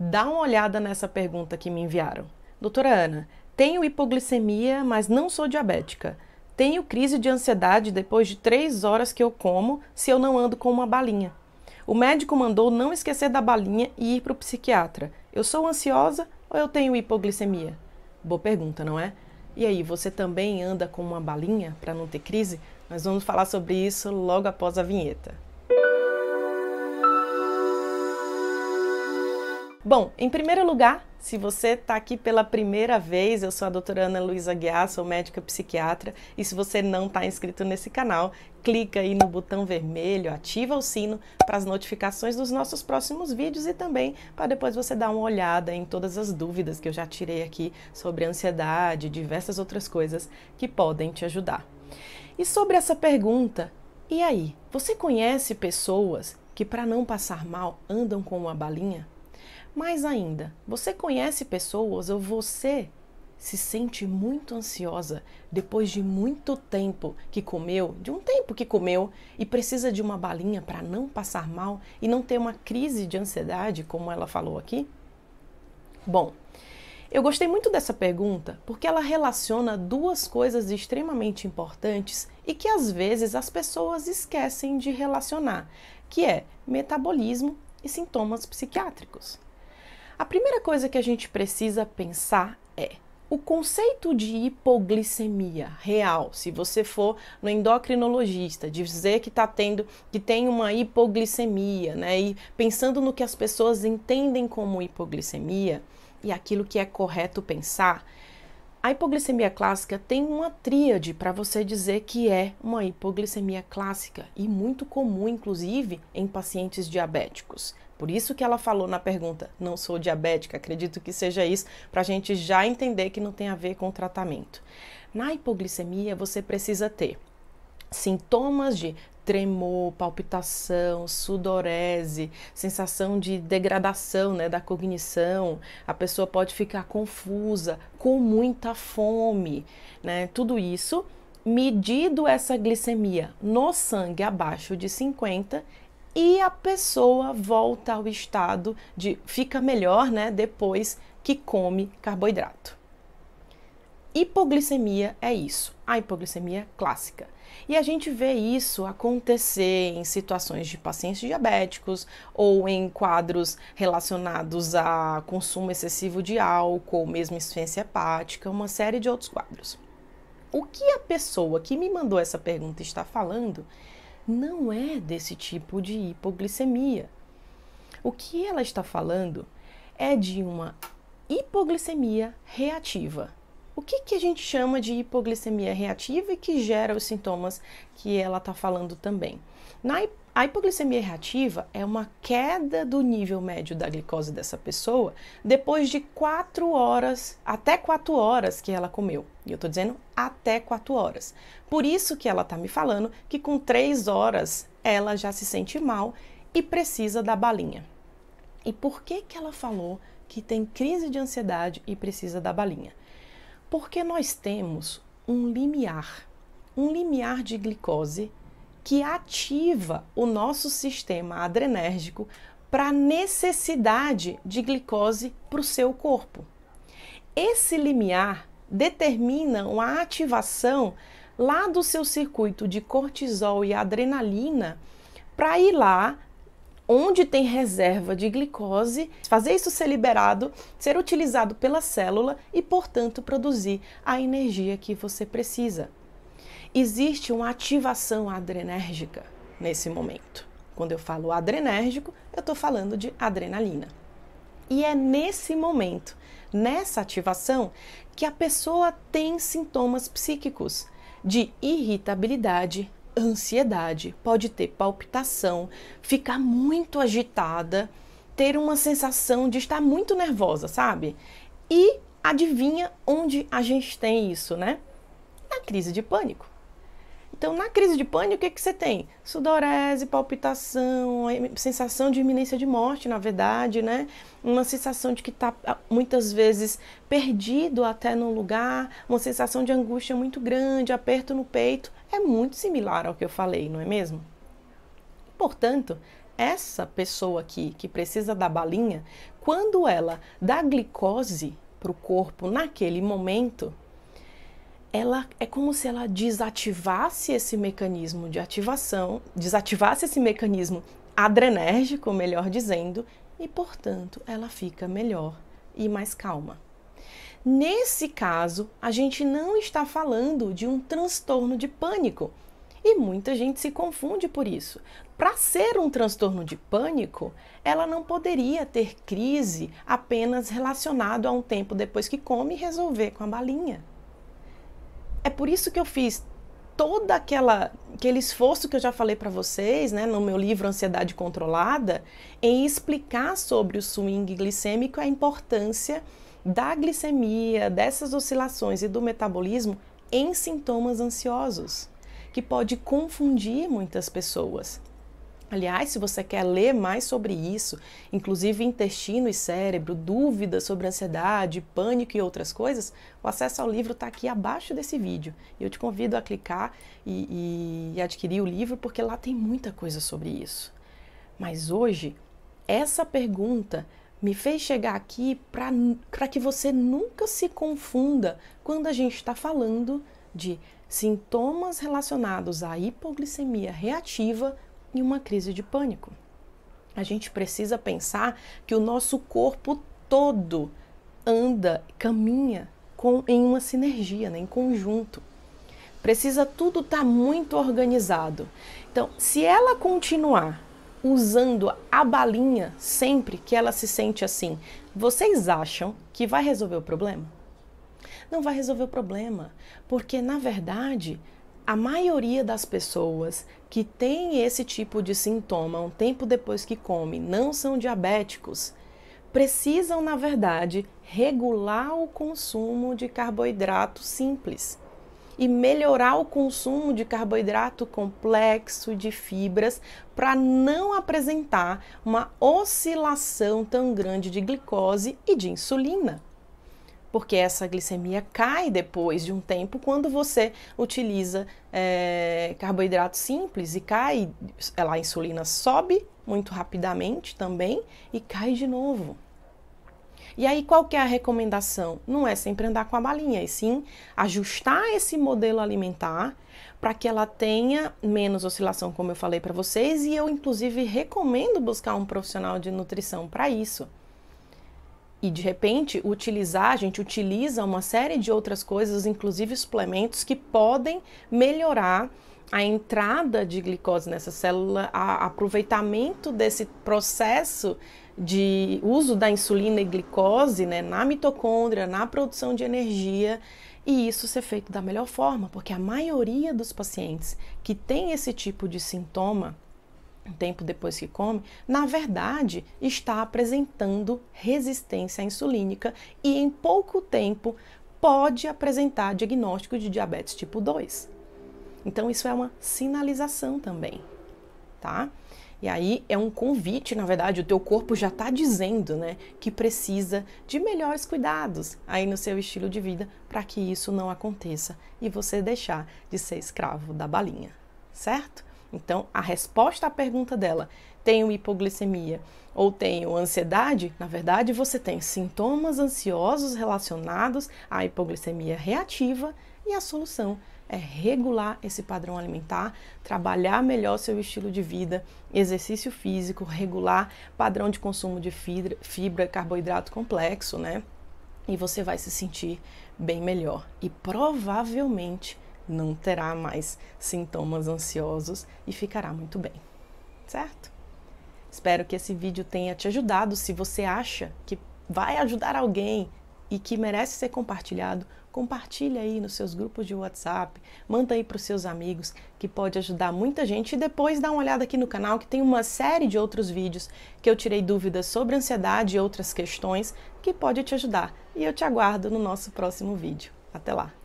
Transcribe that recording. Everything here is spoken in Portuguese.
Dá uma olhada nessa pergunta que me enviaram. Doutora Ana, tenho hipoglicemia, mas não sou diabética. Tenho crise de ansiedade depois de três horas que eu como se eu não ando com uma balinha. O médico mandou não esquecer da balinha e ir para o psiquiatra. Eu sou ansiosa ou eu tenho hipoglicemia? Boa pergunta, não é? E aí, você também anda com uma balinha para não ter crise? Nós vamos falar sobre isso logo após a vinheta. Bom, em primeiro lugar, se você está aqui pela primeira vez, eu sou a doutora Ana Luísa Guiar, sou médica psiquiatra, e se você não está inscrito nesse canal, clica aí no botão vermelho, ativa o sino para as notificações dos nossos próximos vídeos e também para depois você dar uma olhada em todas as dúvidas que eu já tirei aqui sobre ansiedade, diversas outras coisas que podem te ajudar. E sobre essa pergunta, e aí, você conhece pessoas que para não passar mal andam com uma balinha? Mais ainda, você conhece pessoas ou você se sente muito ansiosa depois de muito tempo que comeu, de um tempo que comeu e precisa de uma balinha para não passar mal e não ter uma crise de ansiedade, como ela falou aqui? Bom, eu gostei muito dessa pergunta porque ela relaciona duas coisas extremamente importantes e que às vezes as pessoas esquecem de relacionar, que é metabolismo e sintomas psiquiátricos primeira coisa que a gente precisa pensar é o conceito de hipoglicemia real, se você for no endocrinologista, dizer que está tendo que tem uma hipoglicemia, né? E pensando no que as pessoas entendem como hipoglicemia e aquilo que é correto pensar, a hipoglicemia clássica tem uma tríade para você dizer que é uma hipoglicemia clássica e muito comum, inclusive, em pacientes diabéticos. Por isso que ela falou na pergunta: não sou diabética, acredito que seja isso, para a gente já entender que não tem a ver com o tratamento. Na hipoglicemia, você precisa ter sintomas de tremor, palpitação, sudorese, sensação de degradação né, da cognição, a pessoa pode ficar confusa, com muita fome, né? Tudo isso medido essa glicemia no sangue abaixo de 50 e a pessoa volta ao estado de fica melhor, né, depois que come carboidrato. Hipoglicemia é isso, a hipoglicemia clássica. E a gente vê isso acontecer em situações de pacientes diabéticos ou em quadros relacionados a consumo excessivo de álcool, mesmo insuficiência hepática, uma série de outros quadros. O que a pessoa que me mandou essa pergunta está falando não é desse tipo de hipoglicemia. O que ela está falando é de uma hipoglicemia reativa. O que, que a gente chama de hipoglicemia reativa e que gera os sintomas que ela está falando também? Na hipoglicemia, a hipoglicemia reativa é uma queda do nível médio da glicose dessa pessoa depois de 4 horas, até 4 horas que ela comeu. E eu estou dizendo até 4 horas. Por isso que ela está me falando que com 3 horas ela já se sente mal e precisa da balinha. E por que que ela falou que tem crise de ansiedade e precisa da balinha? Porque nós temos um limiar, um limiar de glicose que ativa o nosso sistema adrenérgico para a necessidade de glicose para o seu corpo. Esse limiar determina uma ativação lá do seu circuito de cortisol e adrenalina para ir lá onde tem reserva de glicose, fazer isso ser liberado, ser utilizado pela célula e, portanto, produzir a energia que você precisa existe uma ativação adrenérgica nesse momento. Quando eu falo adrenérgico, eu estou falando de adrenalina. E é nesse momento, nessa ativação, que a pessoa tem sintomas psíquicos de irritabilidade, ansiedade, pode ter palpitação, ficar muito agitada, ter uma sensação de estar muito nervosa, sabe? E adivinha onde a gente tem isso, né? Na crise de pânico. Então, na crise de pânico, o que, que você tem? Sudorese, palpitação, sensação de iminência de morte, na verdade, né? Uma sensação de que está ah, muitas vezes perdido até no lugar, uma sensação de angústia muito grande, aperto no peito. É muito similar ao que eu falei, não é mesmo? Portanto, essa pessoa aqui que precisa da balinha, quando ela dá glicose para o corpo naquele momento, ela é como se ela desativasse esse mecanismo de ativação, desativasse esse mecanismo adrenérgico, melhor dizendo, e portanto ela fica melhor e mais calma. Nesse caso, a gente não está falando de um transtorno de pânico. E muita gente se confunde por isso. Para ser um transtorno de pânico, ela não poderia ter crise apenas relacionado a um tempo depois que come e resolver com a balinha. É por isso que eu fiz todo aquela, aquele esforço que eu já falei para vocês, né, no meu livro Ansiedade Controlada, em explicar sobre o swing glicêmico, a importância da glicemia, dessas oscilações e do metabolismo em sintomas ansiosos, que pode confundir muitas pessoas. Aliás, se você quer ler mais sobre isso, inclusive intestino e cérebro, dúvidas sobre ansiedade, pânico e outras coisas, o acesso ao livro está aqui abaixo desse vídeo. Eu te convido a clicar e, e adquirir o livro, porque lá tem muita coisa sobre isso. Mas hoje, essa pergunta me fez chegar aqui para que você nunca se confunda quando a gente está falando de sintomas relacionados à hipoglicemia reativa e uma crise de pânico. A gente precisa pensar que o nosso corpo todo anda, caminha com, em uma sinergia, né, em conjunto. Precisa tudo estar tá muito organizado. Então, se ela continuar usando a balinha sempre que ela se sente assim, vocês acham que vai resolver o problema? Não vai resolver o problema, porque na verdade a maioria das pessoas que tem esse tipo de sintoma um tempo depois que come não são diabéticos, precisam, na verdade, regular o consumo de carboidrato simples e melhorar o consumo de carboidrato complexo e de fibras para não apresentar uma oscilação tão grande de glicose e de insulina porque essa glicemia cai depois de um tempo quando você utiliza é, eh, carboidrato simples e cai, ela, a insulina sobe muito rapidamente também e cai de novo. E aí, qual que é a recomendação? Não é sempre andar com a balinha, e sim ajustar esse modelo alimentar para que ela tenha menos oscilação, como eu falei para vocês, e eu inclusive recomendo buscar um profissional de nutrição para isso e de repente utilizar, a gente utiliza uma série de outras coisas, inclusive suplementos, que podem melhorar a entrada de glicose nessa célula, a aproveitamento desse processo de uso da insulina e glicose né, na mitocôndria, na produção de energia, e isso ser feito da melhor forma, porque a maioria dos pacientes que tem esse tipo de sintoma um tempo depois que come, na verdade está apresentando resistência insulínica e em pouco tempo pode apresentar diagnóstico de diabetes tipo 2. Então isso é uma sinalização também, tá? E aí é um convite, na verdade, o teu corpo já está dizendo, né, que precisa de melhores cuidados aí no seu estilo de vida para que isso não aconteça e você deixar de ser escravo da balinha, certo? Então, a resposta à pergunta dela, tenho hipoglicemia ou tenho ansiedade, na verdade você tem sintomas ansiosos relacionados à hipoglicemia reativa e a solução é regular esse padrão alimentar, trabalhar melhor seu estilo de vida, exercício físico, regular padrão de consumo de fibra, fibra carboidrato complexo, né? E você vai se sentir bem melhor e provavelmente não terá mais sintomas ansiosos e ficará muito bem, certo? Espero que esse vídeo tenha te ajudado. Se você acha que vai ajudar alguém e que merece ser compartilhado, compartilha aí nos seus grupos de WhatsApp, manda aí para os seus amigos, que pode ajudar muita gente. E depois dá uma olhada aqui no canal, que tem uma série de outros vídeos que eu tirei dúvidas sobre ansiedade e outras questões que pode te ajudar. E eu te aguardo no nosso próximo vídeo. Até lá!